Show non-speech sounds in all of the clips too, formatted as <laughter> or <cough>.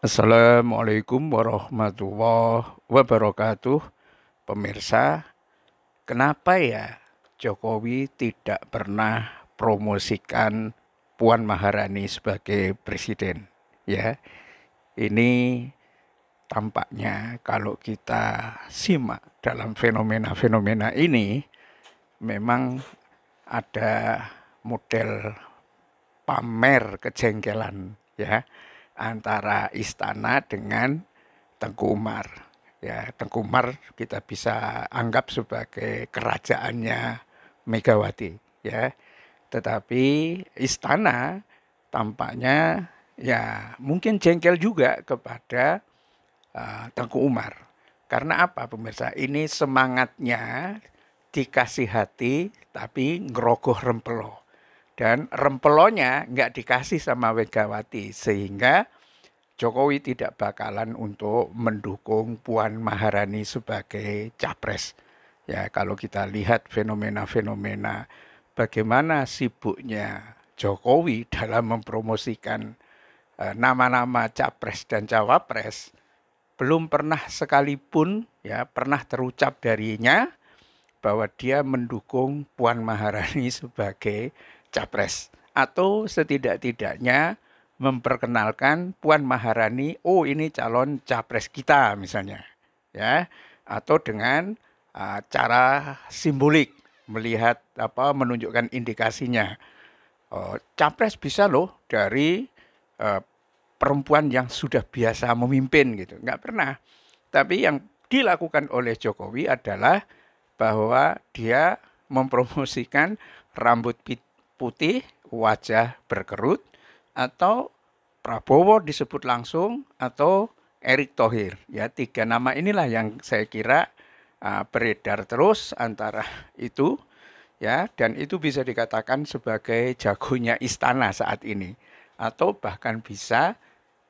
Assalamualaikum warahmatullahi wabarakatuh. Pemirsa, kenapa ya Jokowi tidak pernah promosikan Puan Maharani sebagai presiden? Ya. Ini tampaknya kalau kita simak dalam fenomena-fenomena ini memang ada model pamer kejengkelan ya antara istana dengan Tengku Umar. Ya, Tengku Umar kita bisa anggap sebagai kerajaannya Megawati, ya. Tetapi istana tampaknya ya mungkin jengkel juga kepada uh, Tengku Umar. Karena apa pemirsa? Ini semangatnya dikasih hati tapi ngerogoh rempeloh dan rempelonya nggak dikasih sama Megawati sehingga Jokowi tidak bakalan untuk mendukung Puan Maharani sebagai capres. Ya, kalau kita lihat fenomena-fenomena bagaimana sibuknya Jokowi dalam mempromosikan eh, nama-nama e, capres dan cawapres belum pernah sekalipun ya pernah terucap darinya bahwa dia mendukung Puan Maharani <laughs> sebagai capres atau setidak-tidaknya memperkenalkan Puan Maharani, oh ini calon capres kita misalnya, ya, atau dengan uh, cara simbolik melihat apa menunjukkan indikasinya, uh, capres bisa loh dari uh, perempuan yang sudah biasa memimpin gitu, nggak pernah. Tapi yang dilakukan oleh Jokowi adalah bahwa dia mempromosikan rambut pit putih, wajah berkerut, atau Prabowo disebut langsung atau Erick Thohir. Ya, tiga nama inilah yang saya kira uh, beredar terus antara itu ya dan itu bisa dikatakan sebagai jagonya istana saat ini atau bahkan bisa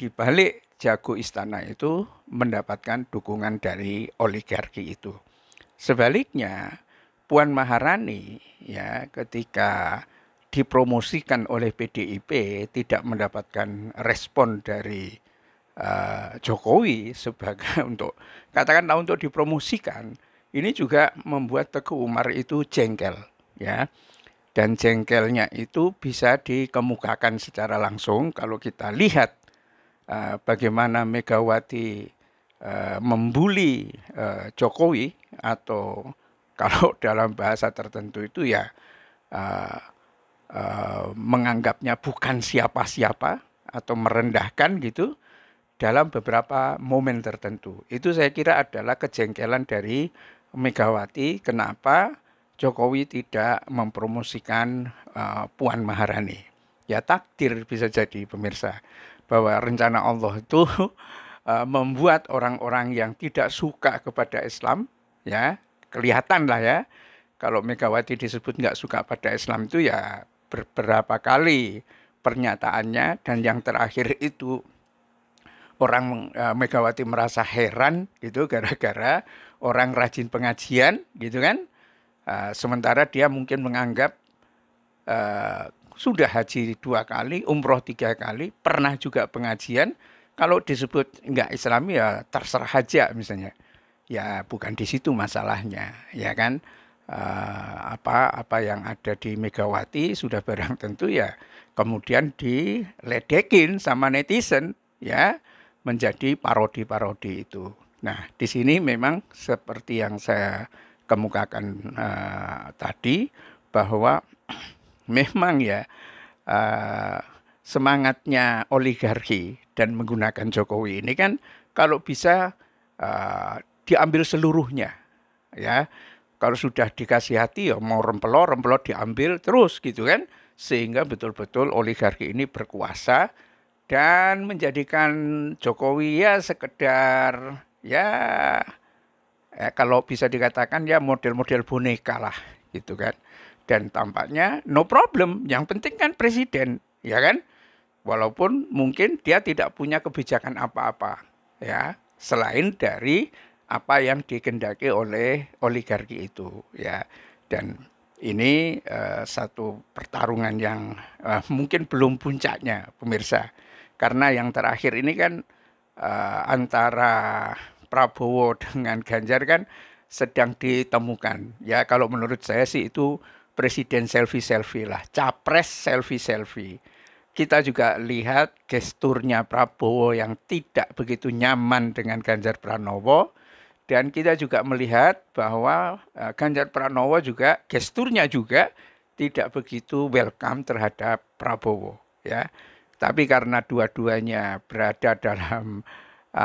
dibalik jago istana itu mendapatkan dukungan dari oligarki itu. Sebaliknya, Puan Maharani ya ketika dipromosikan oleh PDIP tidak mendapatkan respon dari uh, Jokowi sebagai <laughs> untuk katakanlah untuk dipromosikan ini juga membuat Teguh Umar itu jengkel ya dan jengkelnya itu bisa dikemukakan secara langsung kalau kita lihat uh, bagaimana Megawati uh, membuli uh, Jokowi atau kalau <laughs> dalam bahasa tertentu itu ya uh, uh, menganggapnya bukan siapa-siapa atau merendahkan gitu dalam beberapa momen tertentu. Itu saya kira adalah kejengkelan dari Megawati kenapa Jokowi tidak mempromosikan uh, Puan Maharani. Ya takdir bisa jadi pemirsa bahwa rencana Allah itu uh, <laughs> membuat orang-orang yang tidak suka kepada Islam ya kelihatan lah ya kalau Megawati disebut nggak suka pada Islam itu ya beberapa kali pernyataannya dan yang terakhir itu orang e, Megawati merasa heran gitu gara-gara orang rajin pengajian gitu kan e, sementara dia mungkin menganggap e, sudah haji dua kali umroh tiga kali pernah juga pengajian kalau disebut nggak Islami ya terserah aja misalnya ya bukan di situ masalahnya ya kan Eh, apa apa yang ada di Megawati sudah barang <laughs> tentu ya kemudian diledekin sama netizen ya menjadi parodi-parodi itu. Nah, di sini memang seperti yang saya kemukakan uh, tadi bahwa <clears throat> memang ya uh, semangatnya oligarki dan menggunakan Jokowi ini kan kalau bisa uh, diambil seluruhnya ya kalau sudah dikasih hati ya mau rempelo, rempelo diambil terus gitu kan. Sehingga betul-betul oligarki ini berkuasa dan menjadikan Jokowi ya sekedar ya eh, kalau bisa dikatakan ya model-model boneka lah gitu kan. Dan tampaknya no problem, yang penting kan presiden, ya kan? Walaupun mungkin dia tidak punya kebijakan apa-apa, ya, selain dari apa yang dikendaki oleh oligarki itu ya dan ini uh, satu pertarungan yang uh, mungkin belum puncaknya pemirsa karena yang terakhir ini kan uh, antara Prabowo <laughs> dengan Ganjar kan sedang ditemukan ya kalau menurut saya sih itu presiden selfie selfie lah capres selfie selfie kita juga lihat gesturnya Prabowo yang tidak begitu nyaman dengan Ganjar Pranowo dan kita juga melihat bahwa e, Ganjar Pranowo juga gesturnya juga tidak begitu welcome terhadap Prabowo ya. Tapi karena dua-duanya berada dalam uh,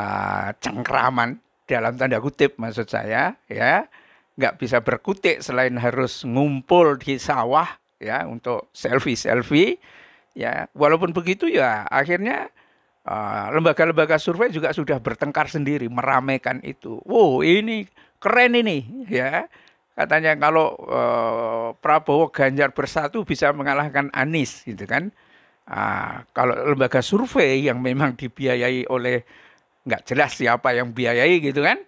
e, cengkraman dalam tanda kutip maksud saya ya, nggak bisa berkutik selain harus ngumpul di sawah ya untuk selfie-selfie ya. Walaupun begitu ya akhirnya Ah, lembaga-lembaga survei juga sudah bertengkar sendiri meramaikan itu. Wow, ini keren ini ya. Katanya kalau uh, Prabowo Ganjar bersatu bisa mengalahkan Anies gitu kan. Uh, kalau lembaga survei yang memang dibiayai oleh nggak jelas siapa yang biayai gitu kan.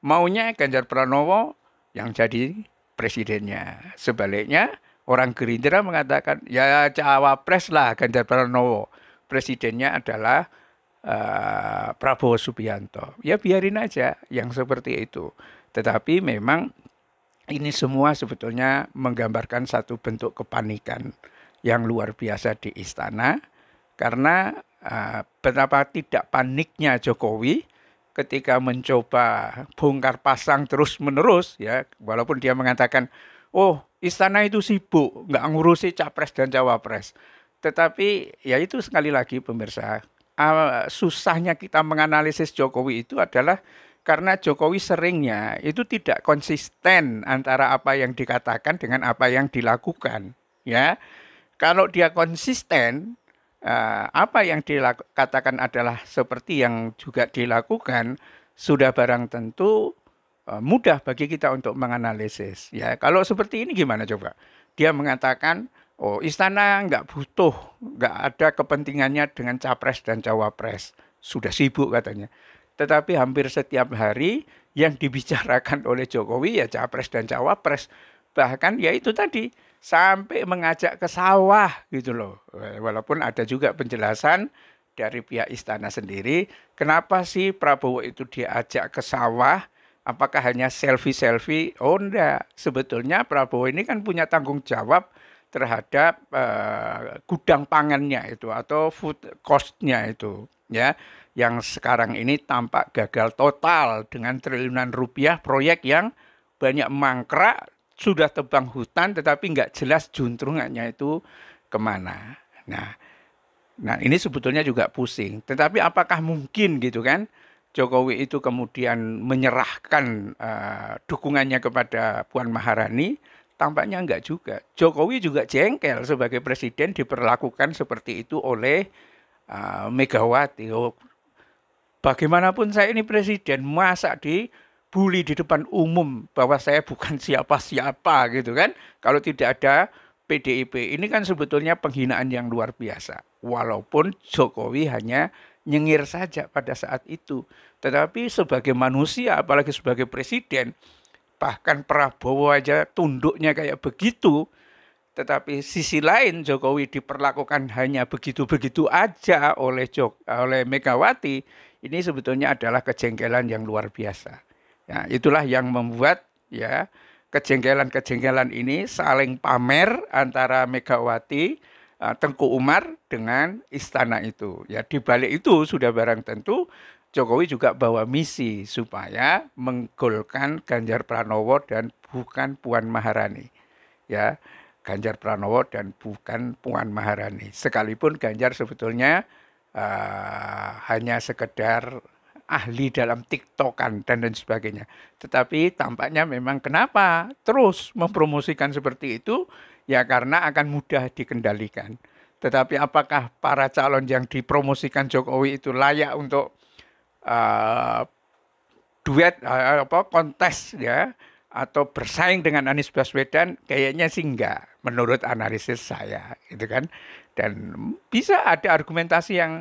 Maunya Ganjar Pranowo yang jadi presidennya. Sebaliknya orang Gerindra mengatakan ya cawapres lah Ganjar Pranowo presidennya adalah uh, Prabowo Subianto. Ya biarin aja yang seperti itu. Tetapi memang ini semua sebetulnya menggambarkan satu bentuk kepanikan yang luar biasa di istana karena uh, betapa tidak paniknya Jokowi ketika mencoba bongkar pasang terus menerus ya walaupun dia mengatakan oh istana itu sibuk nggak ngurusi capres dan cawapres tetapi ya itu sekali lagi pemirsa, ah, susahnya kita menganalisis Jokowi itu adalah karena Jokowi seringnya itu tidak konsisten antara apa yang dikatakan dengan apa yang dilakukan, ya. Kalau dia konsisten, ah, apa yang dikatakan adalah seperti yang juga dilakukan, sudah barang tentu ah, mudah bagi kita untuk menganalisis. Ya, kalau seperti ini gimana coba? Dia mengatakan Oh, istana nggak butuh, nggak ada kepentingannya dengan capres dan cawapres. Sudah sibuk katanya. Tetapi hampir setiap hari yang <laughs> dibicarakan oleh Jokowi ya capres dan cawapres. Bahkan ya itu tadi, sampai mengajak ke sawah gitu loh. Walaupun ada juga penjelasan dari pihak istana sendiri, kenapa sih Prabowo itu diajak ke sawah Apakah hanya selfie-selfie? Oh enggak, sebetulnya Prabowo ini kan punya tanggung jawab terhadap uh, gudang pangannya itu atau food costnya itu ya yang sekarang ini tampak gagal total dengan triliunan rupiah proyek yang banyak mangkrak sudah tebang hutan tetapi nggak jelas juntrungannya itu kemana nah nah ini sebetulnya juga pusing tetapi apakah mungkin gitu kan Jokowi itu kemudian menyerahkan uh, dukungannya kepada Puan Maharani tampaknya enggak juga. Jokowi juga jengkel sebagai presiden diperlakukan seperti itu oleh uh, Megawati. Oh, bagaimanapun saya ini presiden, masa dibully di depan umum bahwa saya bukan siapa-siapa gitu kan? Kalau tidak ada PDIP ini kan sebetulnya penghinaan yang luar biasa. Walaupun Jokowi hanya nyengir saja pada saat itu, tetapi sebagai manusia, apalagi sebagai presiden, Bahkan Prabowo aja tunduknya kayak begitu. Tetapi sisi lain Jokowi diperlakukan hanya begitu-begitu aja oleh Jok, oleh Megawati. Ini sebetulnya adalah kejengkelan yang luar biasa. Ya, itulah yang membuat ya kejengkelan-kejengkelan ini saling pamer antara Megawati eh, Tengku Umar dengan istana itu. Ya di balik itu sudah barang tentu Jokowi juga bawa misi supaya menggolkan Ganjar Pranowo dan bukan Puan Maharani. Ya, Ganjar Pranowo dan bukan Puan Maharani. Sekalipun Ganjar sebetulnya uh, hanya sekedar ahli dalam tiktokan dan dan sebagainya. Tetapi tampaknya memang kenapa terus mempromosikan seperti itu ya karena akan mudah dikendalikan. Tetapi apakah para calon yang dipromosikan Jokowi itu layak untuk uh, duet uh, apa kontes ya atau bersaing dengan Anies Baswedan kayaknya sih enggak menurut analisis saya gitu kan dan bisa ada argumentasi yang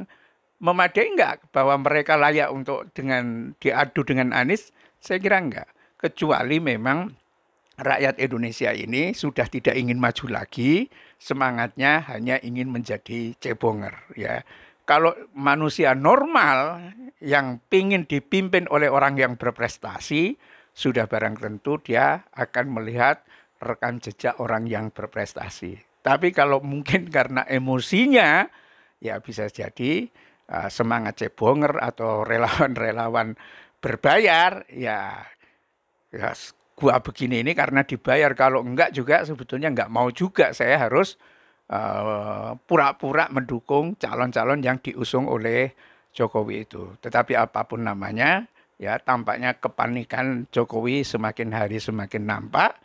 memadai enggak bahwa mereka layak untuk dengan diadu dengan Anies saya kira enggak kecuali memang rakyat Indonesia ini sudah tidak ingin maju lagi semangatnya hanya ingin menjadi cebonger ya kalau manusia normal yang pingin dipimpin oleh orang yang berprestasi, sudah barang tentu dia akan melihat rekam jejak orang yang berprestasi. Tapi kalau mungkin <laughs> karena emosinya, ya bisa jadi e, semangat cebonger atau relawan-relawan berbayar, ya, ya gua begini ini karena dibayar. Kalau enggak juga sebetulnya enggak mau juga saya harus Eh, pura-pura uh, mendukung calon-calon yang diusung oleh Jokowi itu. Tetapi apapun namanya, ya tampaknya kepanikan Jokowi semakin hari semakin nampak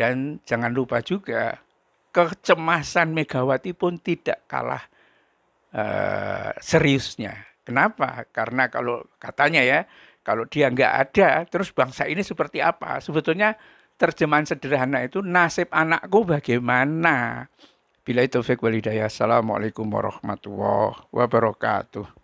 dan jangan lupa juga kecemasan Megawati pun tidak kalah uh, seriusnya. Kenapa? Karena kalau katanya ya, kalau dia nggak ada, terus bangsa ini seperti apa? Sebetulnya terjemahan sederhana itu nasib anakku bagaimana? Bila itu Fik Walidaya. Assalamualaikum warahmatullahi wabarakatuh.